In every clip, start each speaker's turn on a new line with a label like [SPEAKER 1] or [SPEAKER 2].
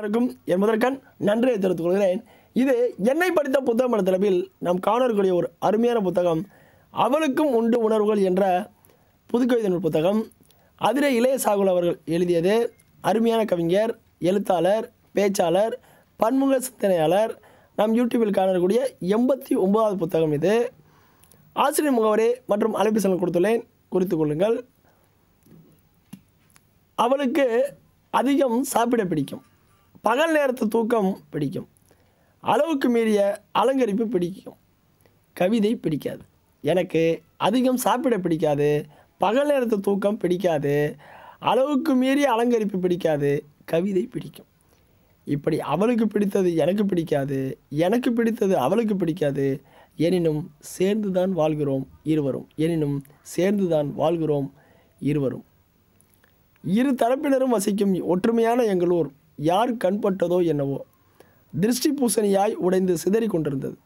[SPEAKER 1] இருக்கும் என்பதற்கான் நன்றியை தெரிவித்துக் கொள்கிறேன் இது என்னை படித்த புத்தகம் என்ற தலைப்பில் நாம் காணக்கூடிய ஒரு அருமையான புத்தகம் அவளுக்கும் உண்டு உணர்வுகள் என்ற புதுக்கவிதை புத்தகம் அதிர இளைய சாகுல் அவர்கள் எழுதியது அருமையான கவிஞர் எழுத்தாளர் பேச்சாளர் பன்முக சிந்தனையாளர் நம் யூடியூபில் காணக்கூடிய எண்பத்தி ஒன்பதாவது புத்தகம் இது ஆசிரியர் முகவரி மற்றும் அழைப்பு செலவு கொடுத்துள்ளேன் குறித்து கொள்ளுங்கள் அவளுக்கு அதிகம் சாப்பிட பிடிக்கும் பகல் நேரத்து தூக்கம் பிடிக்கும் அளவுக்கு மீறிய அலங்கரிப்பு பிடிக்கும் கவிதை பிடிக்காது எனக்கு அதிகம் சாப்பிட பிடிக்காது பகல் நேரத்து தூக்கம் பிடிக்காது அளவுக்கு மீறிய அலங்கரிப்பு பிடிக்காது கவிதை பிடிக்கும் இப்படி அவளுக்கு பிடித்தது எனக்கு பிடிக்காது எனக்கு பிடித்தது அவளுக்கு பிடிக்காது எனினும் சேர்ந்து தான் வாழ்கிறோம் இருவரும் எனினும் சேர்ந்து தான் வாழ்கிறோம் இருவரும் இரு தரப்பினரும் வசிக்கும் ஒற்றுமையான எங்களூர் யார் கண்பட்டதோ என்னவோ திருஷ்டி பூசணியாய் உடைந்து சிதறி கொண்டிருந்தது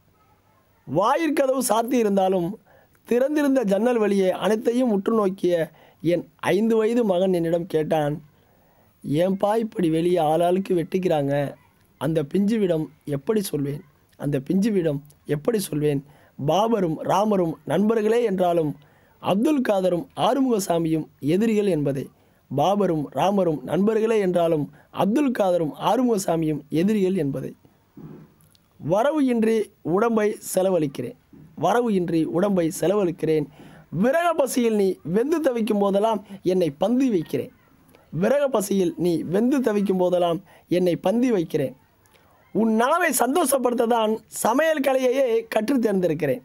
[SPEAKER 1] வாயிற்கதவு சாத்தி இருந்தாலும் திறந்திருந்த ஜன்னல் வழியே அனைத்தையும் உற்று நோக்கிய என் ஐந்து வயது மகன் என்னிடம் கேட்டான் ஏன்பா இப்படி வெளியே ஆளாளுக்கு வெட்டிக்கிறாங்க அந்த பிஞ்சுவிடம் எப்படி சொல்வேன் அந்த பிஞ்சுவிடம் எப்படி சொல்வேன் பாபரும் ராமரும் நண்பர்களே என்றாலும் அப்துல் காதரும் ஆறுமுகசாமியும் எதிரிகள் என்பதை பாபரும் ராமரும் நண்பர்களே என்றாலும் அப்துல் காதரும் ஆறுமுகசாமியும் எதிரிகள் என்பதை வரவு இன்றி உடம்பை செலவழிக்கிறேன் வரவு இன்றி உடம்பை செலவழிக்கிறேன் விறக பசியில் நீ வெந்து தவிக்கும் போதெல்லாம் என்னை பந்தி வைக்கிறேன் விறக பசியில் நீ வெந்து தவிக்கும் போதெல்லாம் என்னை பந்தி வைக்கிறேன் உன் நாவை சந்தோஷப்படுத்த தான் சமையல் கலையையே கற்றுத் தேர்ந்திருக்கிறேன்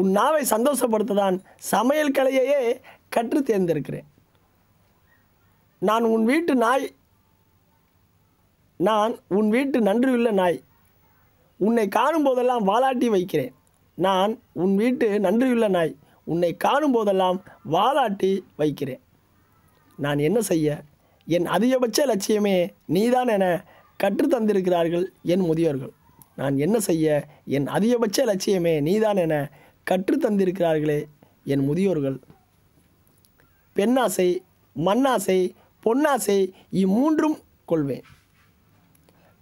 [SPEAKER 1] உன் நாவை சந்தோஷப்படுத்த தான் சமையல் கலையையே கற்றுத் தேர்ந்திருக்கிறேன் நான் உன் வீட்டு நாய் நான் உன் வீட்டு நன்றியுள்ள நாய் உன்னை காணும் போதெல்லாம் வாலாட்டி வைக்கிறேன் நான் உன் வீட்டு நன்றியுள்ள நாய் உன்னை காணும் போதெல்லாம் வாலாட்டி வைக்கிறேன் நான் என்ன செய்ய என் அதிகபட்ச லட்சியமே நீதான் என கற்றுத்தந்திருக்கிறார்கள் என் முதியோர்கள் நான் என்ன செய்ய என் அதிகபட்ச லட்சியமே நீதான் என கற்றுத்தந்திருக்கிறார்களே என் முதியோர்கள் பெண்ணாசை மண்ணாசை பொன்னாசை இம்மூன்றும் கொள்வேன்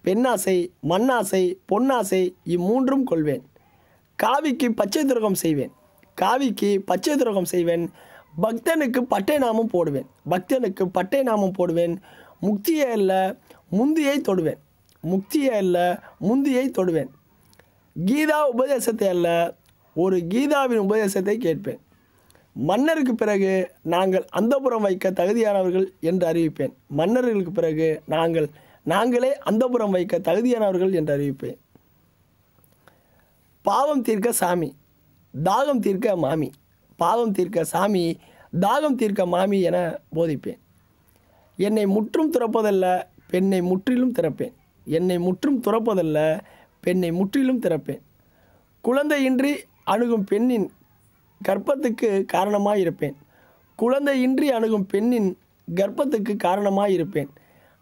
[SPEAKER 1] பெண்ணாசை மண்ணாசை பொன்னாசை இம்மூன்றும் கொள்வேன் காவிக்கு பச்சை துரோகம் செய்வேன் காவிக்கு பச்சை துரோகம் செய்வேன் பக்தனுக்கு பட்டை நாமம் போடுவேன் பக்தனுக்கு பட்டை நாமம் போடுவேன் முக்தியை அல்ல முந்தியை தொடுவேன் முக்தியை அல்ல முந்தியை தொடுவேன் கீதா உபதேசத்தை அல்ல ஒரு கீதாவின் உபதேசத்தை கேட்பேன் மன்னருக்கு பிறகு நாங்கள் அந்தபுரம் வைக்க தகுதியானவர்கள் என்று அறிவிப்பேன் மன்னர்களுக்கு பிறகு நாங்கள் நாங்களே அந்தபுரம் வைக்க தகுதியானவர்கள் என்று அறிவிப்பேன் பாவம் தீர்க்க சாமி தாகம் தீர்க்க மாமி பாவம் தீர்க்க சாமி தாகம் தீர்க்க மாமி என போதிப்பேன் என்னை முற்றும் துறப்பதல்ல பெண்ணை முற்றிலும் திறப்பேன் என்னை முற்றும் துறப்பதல்ல பெண்ணை முற்றிலும் திறப்பேன் குழந்தையின்றி அணுகும் பெண்ணின் கர்ப்பத்துக்கு காரணமாக இருப்பேன் குழந்தையின்றி அணுகும் பெண்ணின் கர்ப்பத்துக்கு காரணமாக இருப்பேன்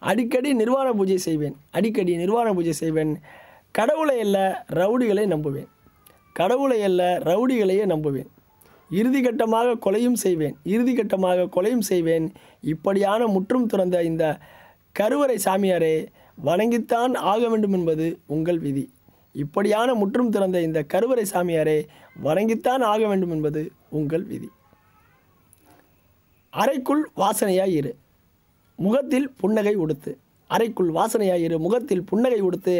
[SPEAKER 1] அடிக்கடி நிர்வாண பூஜை செய்வேன் அடிக்கடி நிர்வாண பூஜை செய்வேன் கடவுளை அல்ல ரவுடிகளை நம்புவேன் கடவுளை அல்ல ரவுடிகளையே நம்புவேன் இறுதி கட்டமாக கொலையும் செய்வேன் இறுதி கட்டமாக கொலையும் செய்வேன் இப்படியான முற்றும் துறந்த இந்த கருவறை சாமியாரே வணங்கித்தான் ஆக வேண்டும் என்பது உங்கள் விதி இப்படியான முற்றும் திறந்த இந்த கருவறை சாமியாரே வணங்கித்தான் ஆக வேண்டும் என்பது உங்கள் விதி அறைக்குள் வாசனையாக இரு முகத்தில் புன்னகை உடுத்து அறைக்குள் வாசனையாக இரு முகத்தில் புன்னகை உடுத்து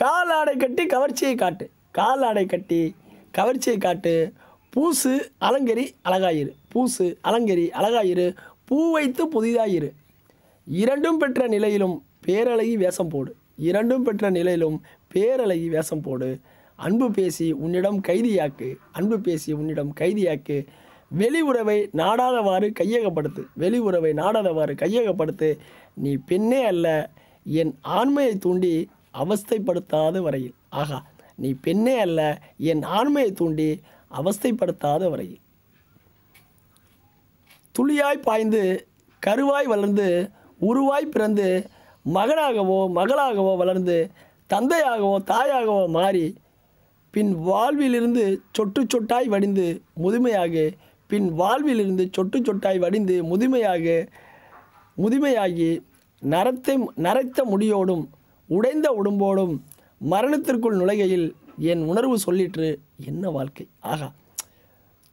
[SPEAKER 1] கால் ஆடை கட்டி கவர்ச்சியை காட்டு கால் ஆடை கட்டி கவர்ச்சியை காட்டு பூசு அலங்கரி அழகாயிரு பூசு அலங்கரி அழகாயிரு பூ வைத்து புதிதாயிரு இரண்டும் பெற்ற நிலையிலும் பேரழகி வேஷம் போடு இரண்டும் பெற்ற நிலையிலும் பேரழகி வேஷம் போடு அன்பு பேசி உன்னிடம் கைதியாக்கு அன்பு பேசி உன்னிடம் கைதியாக்கு வெளி உறவை நாடாதவாறு கையகப்படுத்து வெளி உறவை நாடாதவாறு கையகப்படுத்து நீ பெண்ணே அல்ல என் ஆண்மையை தூண்டி அவஸ்தைப்படுத்தாத வரையில் ஆகா நீ பெண்ணே அல்ல என் ஆண்மையை தூண்டி அவஸ்தைப்படுத்தாத வரையில் துளியாய் பாய்ந்து கருவாய் வளர்ந்து உருவாய் பிறந்து மகனாகவோ மகளாகவோ வளர்ந்து தந்தையாகவோ தாயாகவோ மாறி பின் வாழ்விலிருந்து சொட்டு சொட்டாய் வடிந்து முதுமையாக பின் வாழ்விலிருந்து சொட்டு சொட்டாய் வடிந்து முதுமையாக முதுமையாகி நரத்தை நரைத்த முடியோடும் உடைந்த உடம்போடும் மரணத்திற்குள் நுழைகையில் என் உணர்வு சொல்லிற்று என்ன வாழ்க்கை ஆகா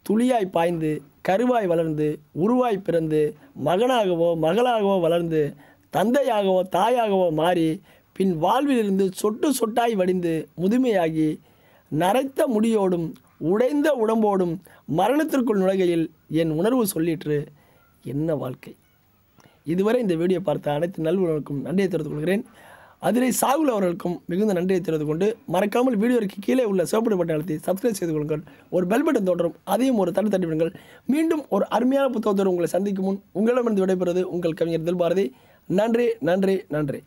[SPEAKER 1] துளியாய் பாய்ந்து கருவாய் வளர்ந்து உருவாய் பிறந்து மகனாகவோ மகளாகவோ வளர்ந்து தந்தையாகவோ தாயாகவோ மாறி பின் வாழ்விலிருந்து சொட்டு சொட்டாய் வடிந்து முதுமையாகி நரைத்த முடியோடும் உடைந்த உடம்போடும் மரணத்திற்குள் நுழைகையில் என் உணர்வு சொல்லிற்று என்ன வாழ்க்கை இதுவரை இந்த வீடியோ பார்த்த அனைத்து நல்வர்களுக்கும் நன்றியை தெரிவித்துக் கொள்கிறேன் அதிரை சாகுல் அவர்களுக்கும் மிகுந்த நன்றியை தெரிவித்துக் கொண்டு மறக்காமல் வீடியோக்கு கீழே உள்ள சிவப்பு பட்டன் அழுத்தி சப்ஸ்கிரைப் செய்து கொள்ளுங்கள் ஒரு பெல் பட்டன் தோன்றும் அதையும் ஒரு தட்டு தட்டி விடுங்கள் மீண்டும் ஒரு அருமையான புத்தகத்தோடு உங்களை சந்திக்கும் முன் உங்களிடமிருந்து விடைபெறுவது உங்கள் கவிஞர் தில்பாரதி நன்றி நன்றி நன்றி